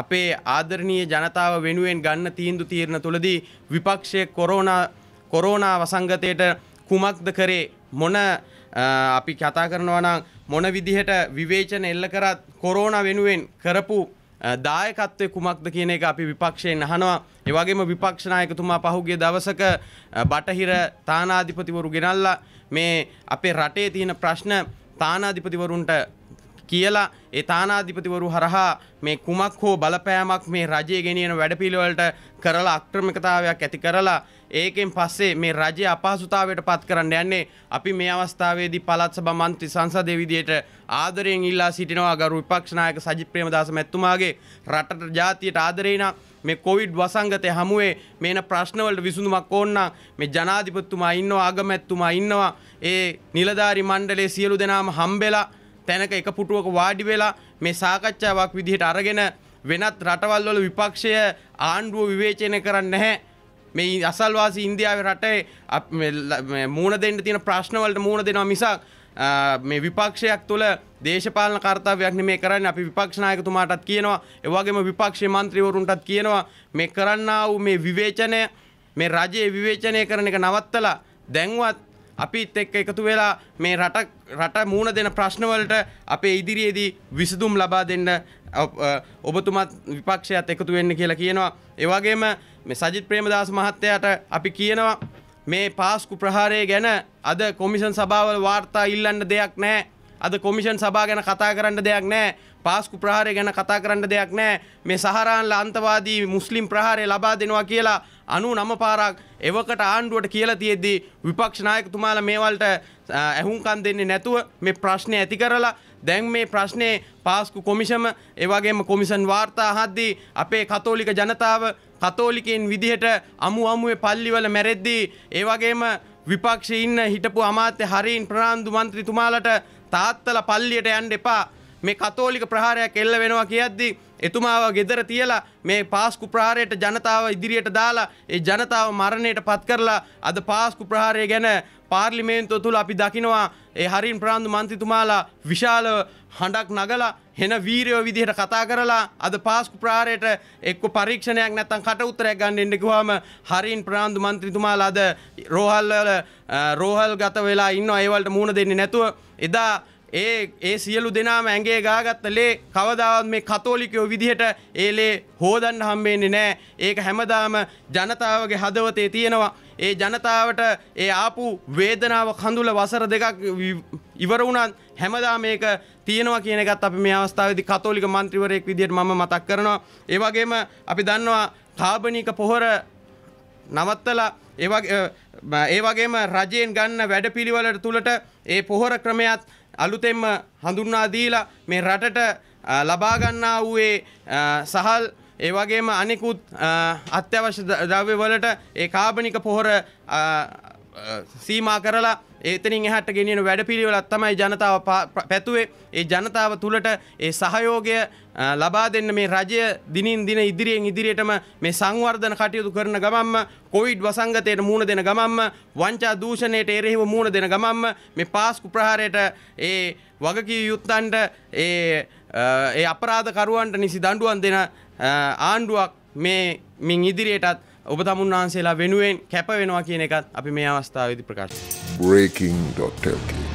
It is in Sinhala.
අපේ ආදරණීය ජනතාව වෙනුවෙන් ගන්න තීන්දු තීරණ තුළදී විපක්ෂය කොරෝනා කොරෝනා වසංගතයට කුමක්ද කරේ මොන අපි කතා කරනවා නම් මොන විදිහට විවේචන එල්ල කරත් කොරෝනා වෙනුවෙන් කරපු දායකත්වයේ කුමක්ද කියන එක අපි විපක්ෂයෙන් අහනවා. ඒ වගේම විපක්ෂ නායකතුමා පහුගිය දවසක බටහිර තානාධිපතිවරු ගෙනල්ලා මේ අපේ රටේ තියෙන ප්‍රශ්න තානාධිපතිවරුන්ට කියලා ඒ තානාධිපතිවරු හරහා මේ කුමක් හෝ බලපෑමක් මේ රජය ගෙනියන වැඩපිළිවෙලට කරලා අක්‍රමිකතාවයක් ඇති කරලා ඒකෙන් පස්සේ මේ රජය අපහසුතාවයට පත් කරන්න යන්නේ අපි මේ අවස්ථාවේදී පළාත් සභා මන්ත්‍රී සංසදයේ විදියට ආදරයෙන් ඉල්ලා සිටිනවා ගරු විපක්ෂ නායක සජිත් ප්‍රේමදාස මැතිතුමාගේ රටට ජාතියට ආදරේ මේ කොවිඩ් වසංගතය හමුවේ මේන ප්‍රශ්නවලට විසඳුමක් ඕන්න මේ ජනාධිපතිතුමා ඉන්නවා අගමැතිතුමා ඉන්නවා ඒ නිලධාරි මණ්ඩලයේ සියලු දෙනාම හම්බෙලා තැනක එක පුටුවක වාඩි වෙලා මේ සාකච්ඡාවක් විදිහට අරගෙන වෙනත් රටවල් වල විපක්ෂය ආණ්ඩුව විවේචනය කරන්නේ නැහැ. මේ අසල්වාසී ඉන්දියාවේ රටේ මූණ දෙන්න තියෙන ප්‍රශ්නවලට මූණ දෙනවා මිසක් මේ විපක්ෂයක් තුළ දේශපාලන කර්තව්‍යයක් නෙමේ කරන්නේ අපි විපක්ෂ නායකතුමාටත් කියනවා ඒ වගේම විපක්ෂයේ മന്ത്രിවරුන්ටත් කියනවා මේ කරන්නා වූ මේ විවේචනය මේ රජයේ විවේචනය කරන එක නවත්තලා දැන්වත් අපිත් එක්ක එකතු වෙලා මේ රට රට මූුණ දෙන ප්‍රශ්නවලට අපේ ඉදිරියේදී විසඳුම් ලබා දෙන්න ඔබතුමත් විපක්ෂයත් එකතු වෙන්න කියලා කියනවා. ඒවගේම මේ සජිත් ප්‍රේමදාස මහත්තයට අපි කියනවා මේ පාස්කු ප්‍රහාරය ගැන අද කොමිෂන් සභාවල වාර්තා ඉල්ලන්න දෙයක් නෑ අද කොමිෂන් සභා ගැන කතා කරන්න දෙයක් නෑ පාස්කු ප්‍රහාරය ගැන කතා කරන්න දෙයක් නෑ මේ සහරාන්ල අන්තවාදී මුස්ලිම් ප්‍රහාරය ලබා දෙනවා කියලා අනු නම පාරක් එවකට ආණ්ඩුවට කියලා තියෙද්දී විපක්ෂ නායකතුමාලා මේවලට ඇහුම්කන් දෙන්නේ නැතුව මේ ප්‍රශ්නේ ඇති කරලා දැන් මේ ප්‍රශ්නේ පාස්කු කොමිෂම ඒ වගේම කොමිෂන් වාර්තා අහද්දී අපේ කතෝලික ජනතාව කතෝලිකයන් විදිහට අමු අමුවේ පල්ලිවල මැරෙද්දී ඒ වගේම විපක්ෂයේ ඉන්න හිටපු අමාත්‍ය හරීන් ප්‍රනාන්දු මන්ත්‍රීතුමාලට තාත්තලා පල්ලියට යන්න එපා මේ කතෝලික ප්‍රහාරයක් එල්ල වෙනවා කියද්දී එතුමාව ගෙදර තියලා මේ පාස්කු ප්‍රහාරයට ජනතාව ඉදිරියට දාලා ඒ ජනතාව මරණයට පත් කරලා අද පාස්කු ප්‍රහාරය ගැන පාර්ලිමේන්තුව තුළ අපි දකිනවා ඒ හරින් ප්‍රාන්දු මන්ත්‍රීතුමාලා විශාල හඬක් නගලා හෙන වීරයෝ විදිහට කතා කරලා අද පාස්කු ප්‍රහාරයට එක්ක පරීක්ෂණයක් නැත්තම් කට උත්තරයක් ගන්න ඉන්න කිව්වම හරින් ප්‍රාන්දු මන්ත්‍රීතුමාලා අද රෝහල් රෝහල් ගත වෙලා ඉන්නවා ඒ වලට මුහුණ දෙන්නේ නැතුව එදා ඒ ඒ සියලු දෙනාම ඇගේ ගාගත්ත ලේ කවදාවත් මේ කතෝලිකයෝ විදිහට ඒ ලේ හෝදන්න හම්බෙන්නේ නෑ ඒක හැමදාම ජනතාවගේ හදවතේ තියෙනවා ඒ ජනතාවට ඒ ආපු වේදනාව කඳුල වසර දෙකක් ඉවර වුණත් හැමදාම මේක තියෙනවා කියන එකත් අපි මේ අවස්ථාවේදී කතෝලික මන්ත්‍රීවරයෙක් විදිහට මම මතක් කරනවා ඒ වගේම අපි දන්නවා කාබනික පොහොර නවත්තලා ඒ වගේම රජයෙන් ගන්න වැඩපිළිවෙල තුලට ඒ පොහොර ක්‍රමයක් අලුතෙන්ම හඳුන්වා දීලා මේ රටට ලබා ගන්නා වූ ඒ සහල් ඒ වගේම අනිකුත් අත්‍යවශ්‍ය ද්‍රව්‍ය වලට ඒ කාබනික පොහොර සීමා කරලා ඒතනින් එහට ගෙනියන වැඩපිළිවෙලක් තමයි ජනතාව පැතුවේ ඒ ජනතාව තුළට ඒ සහයෝගය ලබා දෙන්න මේ රජය දිනින් දින ඉදිරියෙන් ඉදිරියටම මේ සංවර්ධන කටයුතු කරන ගමම්ම කොවිඩ් වසංගතයට මුහුණ දෙන ගමම්ම වංචා දූෂණයට එරෙහිව මුහුණ දෙන ගමම්ම මේ පාස්කු ප්‍රහාරයට ඒ වගකීම් යුත්තන්ට ඒ ඒ අපරාධකරුවන්ට නිසි දඬුවම් දෙන ආණ්ඩුවක් මේ මින් ඉදිරියටත් ඔබ තමුන් වහන්සේලා වෙනුවෙන් කැප වෙනවා කියන එකත් අපි මේ අවස්ථාවේදී ප්‍රකාශ. breaking.lk